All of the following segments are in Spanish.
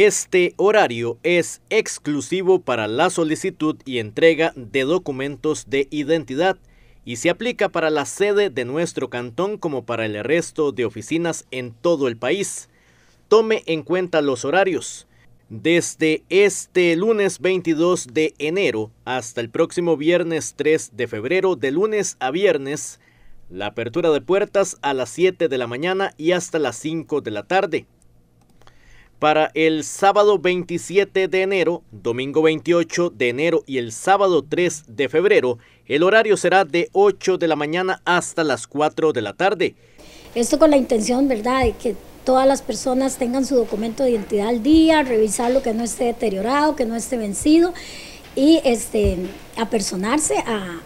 Este horario es exclusivo para la solicitud y entrega de documentos de identidad y se aplica para la sede de nuestro cantón como para el resto de oficinas en todo el país. Tome en cuenta los horarios. Desde este lunes 22 de enero hasta el próximo viernes 3 de febrero, de lunes a viernes, la apertura de puertas a las 7 de la mañana y hasta las 5 de la tarde para el sábado 27 de enero, domingo 28 de enero y el sábado 3 de febrero, el horario será de 8 de la mañana hasta las 4 de la tarde. Esto con la intención, ¿verdad?, de que todas las personas tengan su documento de identidad al día, revisarlo, que no esté deteriorado, que no esté vencido y este, apersonarse a,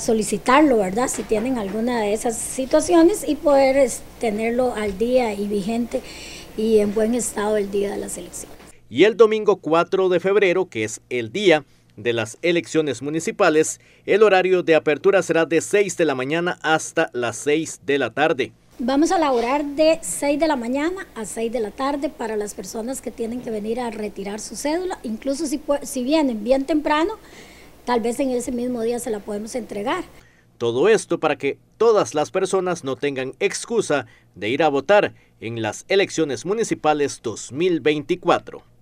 solicitarlo, ¿verdad? Si tienen alguna de esas situaciones y poder tenerlo al día y vigente y en buen estado el día de las elecciones. Y el domingo 4 de febrero, que es el día de las elecciones municipales, el horario de apertura será de 6 de la mañana hasta las 6 de la tarde. Vamos a laborar de 6 de la mañana a 6 de la tarde para las personas que tienen que venir a retirar su cédula. Incluso si, si vienen bien temprano, tal vez en ese mismo día se la podemos entregar. Todo esto para que todas las personas no tengan excusa de ir a votar en las elecciones municipales 2024.